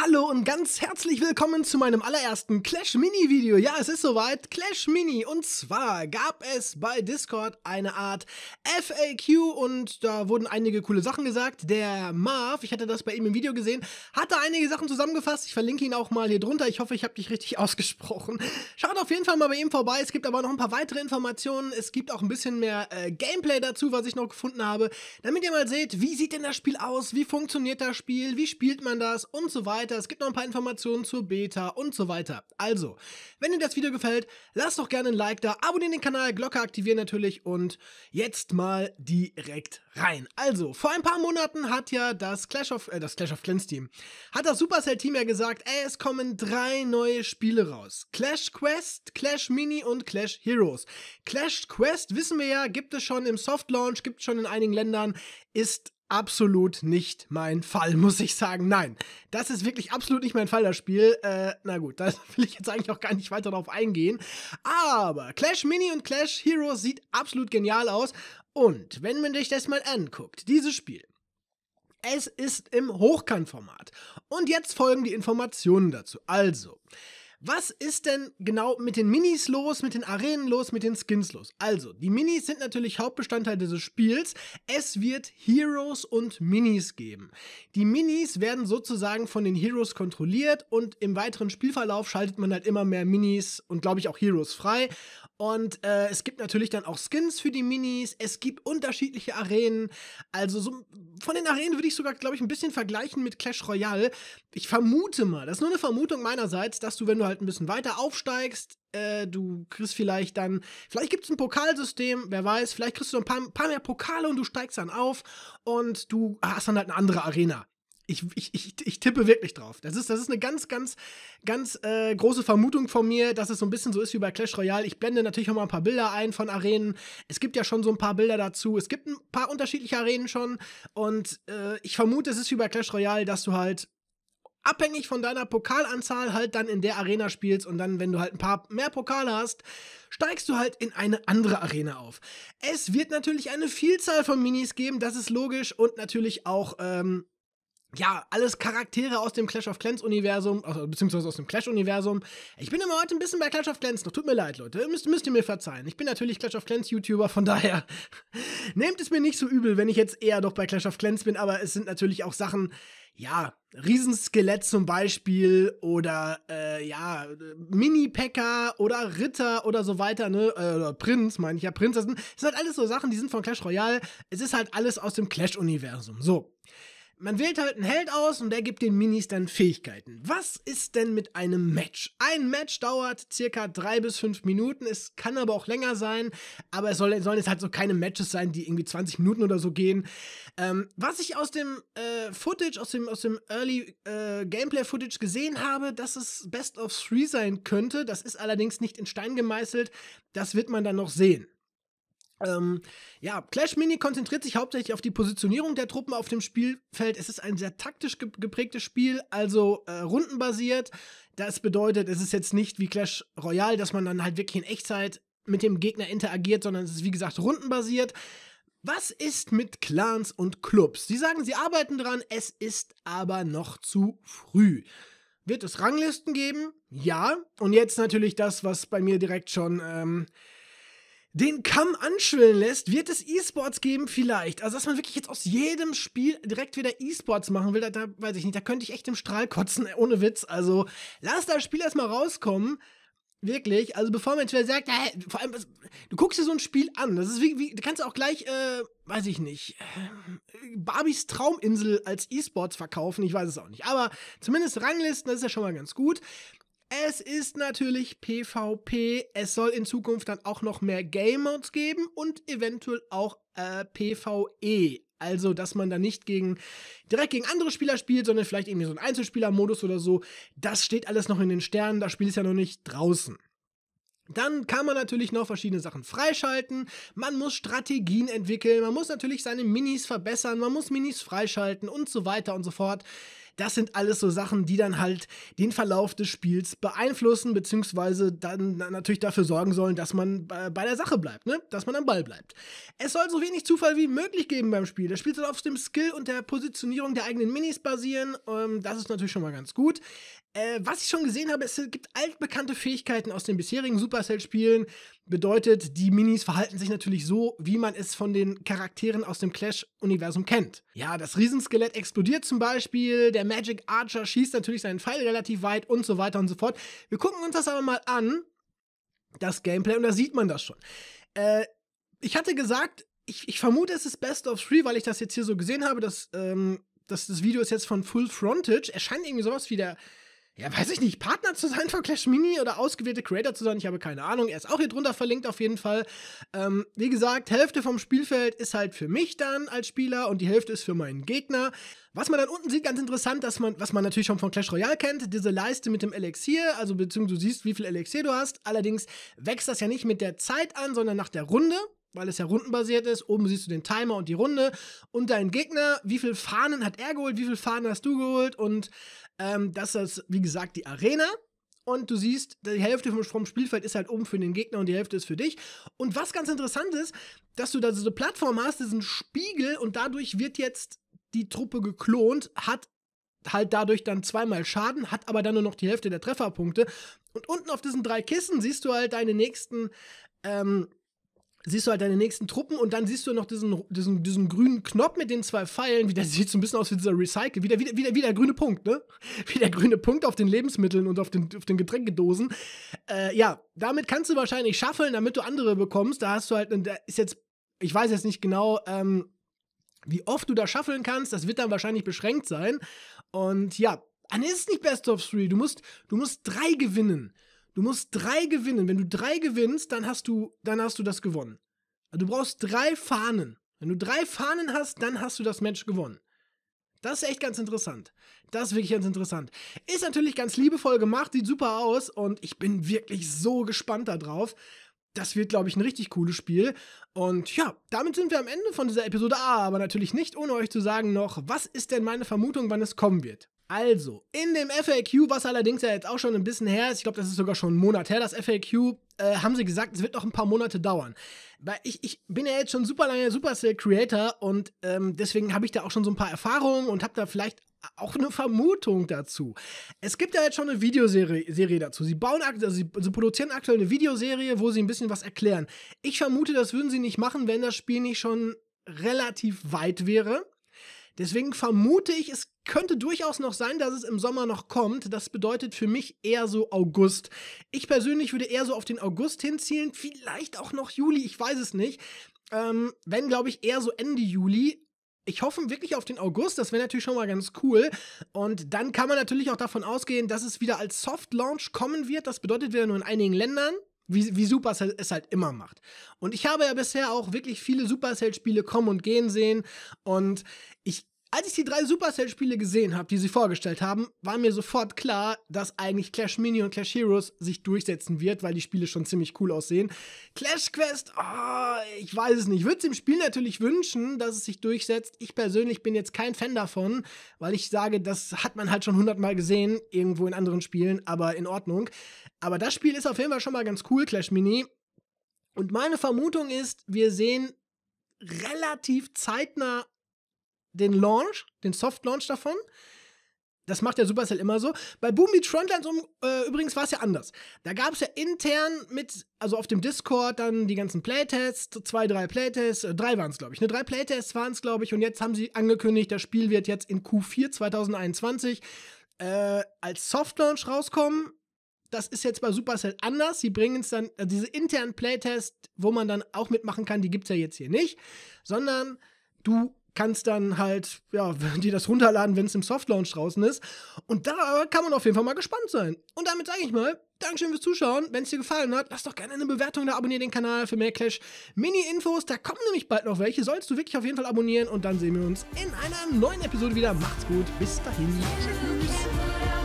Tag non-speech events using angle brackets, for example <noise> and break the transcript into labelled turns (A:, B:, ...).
A: Hallo und ganz herzlich willkommen zu meinem allerersten Clash Mini Video. Ja, es ist soweit, Clash Mini. Und zwar gab es bei Discord eine Art FAQ und da wurden einige coole Sachen gesagt. Der Marv, ich hatte das bei ihm im Video gesehen, hatte einige Sachen zusammengefasst. Ich verlinke ihn auch mal hier drunter. Ich hoffe, ich habe dich richtig <laughs> ausgesprochen. Schaut auf jeden Fall mal bei ihm vorbei. Es gibt aber noch ein paar weitere Informationen. Es gibt auch ein bisschen mehr äh, Gameplay dazu, was ich noch gefunden habe. Damit ihr mal seht, wie sieht denn das Spiel aus? Wie funktioniert das Spiel? Wie spielt man das? Und so weiter weiter. Es gibt noch ein paar Informationen zur Beta und so weiter. Also, wenn dir das Video gefällt, lass doch gerne ein Like da, abonnieren den Kanal, Glocke aktivieren natürlich und jetzt mal direkt rein. Also, vor ein paar Monaten hat ja das Clash of, äh, das Clash of Clans Team, hat das Supercell Team ja gesagt, ey, es kommen drei neue Spiele raus. Clash Quest, Clash Mini und Clash Heroes. Clash Quest, wissen wir ja, gibt es schon im Soft Launch, gibt es schon in einigen Ländern, ist absolut nicht mein Fall, <laughs> muss ich sagen. Nein, das ist wirklich absolut nicht mein Fall, das Spiel. Äh, na gut, da <laughs> will ich jetzt eigentlich auch gar nicht weiter drauf eingehen. Aber Clash Mini und Clash Heroes sieht absolut genial aus. Und wenn man sich das mal anguckt, dieses Spiel, es ist im Hochkantformat. Und jetzt folgen die Informationen dazu. Also, was ist denn genau mit den Minis los, mit den Arenen los, mit den Skins los? Also, die Minis sind natürlich Hauptbestandteil dieses Spiels. Es wird Heroes und Minis geben. Die Minis werden sozusagen von den Heroes kontrolliert und im weiteren Spielverlauf schaltet man halt immer mehr Minis und glaube ich auch Heroes frei. Und äh, es gibt natürlich dann auch Skins für die Minis. Es gibt unterschiedliche Arenen. Also so, von den Arenen würde ich sogar, glaube ich, ein bisschen vergleichen mit Clash Royale. Ich vermute mal, das ist nur eine Vermutung meinerseits, dass du, wenn du halt halt ein bisschen weiter aufsteigst, äh, du kriegst vielleicht dann, vielleicht gibt es ein Pokalsystem, wer weiß, vielleicht kriegst du ein paar, ein paar mehr Pokale und du steigst dann auf und du hast dann halt eine andere Arena. Ich, ich, ich, ich, tippe wirklich drauf. Das ist, das ist eine ganz, ganz, ganz äh, große Vermutung von mir, dass es so ein bisschen so ist wie bei Clash Royale. Ich blende natürlich auch mal ein paar Bilder ein von Arenen. Es gibt ja schon so ein paar Bilder dazu. Es gibt ein paar unterschiedliche Arenen schon. Und äh, ich vermute, es ist wie bei Clash Royale, dass du halt abhängig von deiner Pokalanzahl halt dann in der Arena spielst und dann, wenn du halt ein paar mehr Pokale hast, steigst du halt in eine andere Arena auf. Es wird natürlich eine Vielzahl von Minis geben, das ist logisch und natürlich auch ähm, ja, alles Charaktere aus dem Clash of Clans-Universum, also beziehungsweise aus dem Clash-Universum. Ich bin immer heute ein bisschen bei Clash of Clans noch. Tut mir leid, Leute. Müsst, müsst ihr mir verzeihen. Ich bin natürlich Clash of Clans-YouTuber, von daher <laughs> nehmt es mir nicht so übel, wenn ich jetzt eher doch bei Clash of Clans bin, aber es sind natürlich auch Sachen, ja, Riesenskelett zum Beispiel oder äh, ja, Mini-Packer oder Ritter oder so weiter, ne? Äh, oder Prinz, meine ich ja, Prinz. Das sind, das sind halt alles so Sachen, die sind von Clash Royale. Es ist halt alles aus dem Clash-Universum. So. Man wählt halt einen Held aus und der gibt den Minis dann Fähigkeiten. Was ist denn mit einem Match? Ein Match dauert circa drei bis fünf Minuten, es kann aber auch länger sein, aber es soll, sollen jetzt halt so keine Matches sein, die irgendwie 20 Minuten oder so gehen. Ähm, was ich aus dem äh, Footage, aus dem, aus dem Early äh, Gameplay-Footage gesehen habe, dass es Best of Three sein könnte, das ist allerdings nicht in Stein gemeißelt, das wird man dann noch sehen. Ähm, ja, Clash Mini konzentriert sich hauptsächlich auf die Positionierung der Truppen auf dem Spielfeld. Es ist ein sehr taktisch geprägtes Spiel, also äh, rundenbasiert. Das bedeutet, es ist jetzt nicht wie Clash Royale, dass man dann halt wirklich in Echtzeit mit dem Gegner interagiert, sondern es ist wie gesagt rundenbasiert. Was ist mit Clans und Clubs? Sie sagen, sie arbeiten dran, es ist aber noch zu früh. Wird es Ranglisten geben? Ja. Und jetzt natürlich das, was bei mir direkt schon ähm, den Kamm anschwillen lässt, wird es E-Sports geben vielleicht. Also, dass man wirklich jetzt aus jedem Spiel direkt wieder E-Sports machen will, da, da, weiß ich nicht, da könnte ich echt im Strahl kotzen, <laughs> ohne Witz. Also, lass das Spiel erstmal rauskommen. Wirklich, also bevor man jetzt wieder sagt, äh, vor allem, du guckst dir so ein Spiel an, das ist wie, wie du kannst auch gleich, äh, weiß ich nicht, äh, Barbies Trauminsel als E-Sports verkaufen, ich weiß es auch nicht, aber zumindest Ranglisten, das ist ja schon mal ganz gut. Es ist natürlich PvP. Es soll in Zukunft dann auch noch mehr Game Modes geben und eventuell auch äh, PvE. Also, dass man da nicht gegen, direkt gegen andere Spieler spielt, sondern vielleicht irgendwie so einen Einzelspieler-Modus oder so. Das steht alles noch in den Sternen. Das Spiel ist ja noch nicht draußen. Dann kann man natürlich noch verschiedene Sachen freischalten. Man muss Strategien entwickeln. Man muss natürlich seine Minis verbessern. Man muss Minis freischalten und so weiter und so fort. Das sind alles so Sachen, die dann halt den Verlauf des Spiels beeinflussen, beziehungsweise dann natürlich dafür sorgen sollen, dass man bei der Sache bleibt, ne? dass man am Ball bleibt. Es soll so wenig Zufall wie möglich geben beim Spiel. Das Spiel soll auf dem Skill und der Positionierung der eigenen Minis basieren. Ähm, das ist natürlich schon mal ganz gut. Äh, was ich schon gesehen habe, es gibt altbekannte Fähigkeiten aus den bisherigen Supercell-Spielen. Bedeutet, die Minis verhalten sich natürlich so, wie man es von den Charakteren aus dem Clash-Universum kennt. Ja, das Riesenskelett explodiert zum Beispiel, der Magic Archer schießt natürlich seinen Pfeil relativ weit und so weiter und so fort. Wir gucken uns das aber mal an, das Gameplay, und da sieht man das schon. Äh, ich hatte gesagt, ich, ich, vermute, es ist Best of Three, weil ich das jetzt hier so gesehen habe, dass, ähm, dass das Video ist jetzt von Full Frontage. Erscheint irgendwie sowas wie der ja, weiß ich nicht, Partner zu sein von Clash Mini oder ausgewählte Creator zu sein, ich habe keine Ahnung. Er ist auch hier drunter verlinkt auf jeden Fall. Ähm, wie gesagt, Hälfte vom Spielfeld ist halt für mich dann als Spieler und die Hälfte ist für meinen Gegner. Was man dann unten sieht, ganz interessant, dass man, was man natürlich schon von Clash Royale kennt, diese Leiste mit dem Elixier, also beziehungsweise du siehst, wie viel Elixier du hast. Allerdings wächst das ja nicht mit der Zeit an, sondern nach der Runde weil es ja rundenbasiert ist. Oben siehst du den Timer und die Runde und deinen Gegner. Wie viel Fahnen hat er geholt? Wie viel Fahnen hast du geholt? Und ähm, das ist, wie gesagt, die Arena. Und du siehst, die Hälfte vom Spielfeld ist halt oben für den Gegner und die Hälfte ist für dich. Und was ganz interessant ist, dass du da so eine Plattform hast, diesen Spiegel und dadurch wird jetzt die Truppe geklont, hat halt dadurch dann zweimal Schaden, hat aber dann nur noch die Hälfte der Trefferpunkte. Und unten auf diesen drei Kissen siehst du halt deine nächsten ähm, siehst du halt deine nächsten Truppen und dann siehst du noch diesen, diesen, diesen grünen Knopf mit den zwei Pfeilen, wie der sieht so ein bisschen aus wie dieser Recycle, wieder der, wie wie der, grüne Punkt, ne? <laughs> Wie der grüne Punkt auf den Lebensmitteln und auf den, auf den Getränkedosen. Äh, ja, damit kannst du wahrscheinlich schaffeln, damit du andere bekommst. Da hast du halt, da ist jetzt, ich weiß jetzt nicht genau, ähm, wie oft du da schaffeln kannst, das wird dann wahrscheinlich beschränkt sein. Und ja, dann ah, ist es nicht Best of Three. Du musst, du musst drei gewinnen. Du musst drei gewinnen. Wenn du drei gewinnst, dann hast du, dann hast du das gewonnen. Also du brauchst drei Fahnen. Wenn du drei Fahnen hast, dann hast du das Match gewonnen. Das ist echt ganz interessant. Das ist wirklich ganz interessant. Ist natürlich ganz liebevoll gemacht, sieht super aus und ich bin wirklich so gespannt darauf. Das wird, glaube ich, ein richtig cooles Spiel. Und ja, damit sind wir am Ende von dieser Episode A, aber natürlich nicht ohne euch zu sagen noch, was ist denn meine Vermutung, wann es kommen wird. Also, in dem FAQ, was allerdings ja jetzt auch schon ein bisschen her ist, ich glaube, das ist sogar schon einen Monat her, das FAQ, äh, haben sie gesagt, es wird noch ein paar Monate dauern. Weil ich, ich bin ja jetzt schon super lange Supercell-Creator und ähm, deswegen habe ich da auch schon so ein paar Erfahrungen und habe da vielleicht auch eine Vermutung dazu. Es gibt ja jetzt schon eine Videoserie Serie dazu. Sie bauen, also sie, sie, produzieren aktuell eine Videoserie, wo sie ein bisschen was erklären. Ich vermute, das würden sie nicht machen, wenn das Spiel nicht schon relativ weit wäre. Deswegen vermute ich, es könnte durchaus noch sein, dass es im Sommer noch kommt. Das bedeutet für mich eher so August. Ich persönlich würde eher so auf den August hinzielen, vielleicht auch noch Juli, ich weiß es nicht. Ähm, wenn, glaube ich, eher so Ende Juli. Ich hoffe wirklich auf den August, das wäre natürlich schon mal ganz cool. Und dann kann man natürlich auch davon ausgehen, dass es wieder als Soft Launch kommen wird. Das bedeutet wieder nur in einigen Ländern wie, wie Supercell es halt immer macht. Und ich habe ja bisher auch wirklich viele Supercell-Spiele kommen und gehen sehen und ich als ich die drei Supercell-Spiele gesehen habe, die sie vorgestellt haben, war mir sofort klar, dass eigentlich Clash Mini und Clash Heroes sich durchsetzen wird, weil die Spiele schon ziemlich cool aussehen. Clash Quest, oh, ich weiß es nicht. Ich Würde es dem Spiel natürlich wünschen, dass es sich durchsetzt. Ich persönlich bin jetzt kein Fan davon, weil ich sage, das hat man halt schon hundertmal gesehen, irgendwo in anderen Spielen, aber in Ordnung. Aber das Spiel ist auf jeden Fall schon mal ganz cool, Clash Mini. Und meine Vermutung ist, wir sehen relativ zeitnah den Launch, den Soft-Launch davon. Das macht ja Supercell immer so. Bei Boom Beach Frontlines um, äh, übrigens war es ja anders. Da gab es ja intern mit, also auf dem Discord dann die ganzen Playtests, zwei, drei Playtests, äh, drei waren es, glaube ich. Ne? Drei Playtests waren es, glaube ich. Und jetzt haben sie angekündigt, das Spiel wird jetzt in Q4 2021 äh, als Softlaunch rauskommen. Das ist jetzt bei Supercell anders. Sie bringen es dann, also diese internen Playtests, wo man dann auch mitmachen kann, die gibt es ja jetzt hier nicht, sondern du kannst dann halt, ja, <laughs> die das runterladen, wenn es im Softlaunch draußen ist. Und da kann man auf jeden Fall mal gespannt sein. Und damit sage ich mal, Dankeschön fürs Zuschauen. Wenn es dir gefallen hat, lass doch gerne eine Bewertung da, abonniere den Kanal für mehr Clash Mini-Infos. Da kommen nämlich bald noch welche. Sollst du wirklich auf jeden Fall abonnieren und dann sehen wir uns in einer neuen Episode wieder. Macht's gut, bis dahin. Tschüss.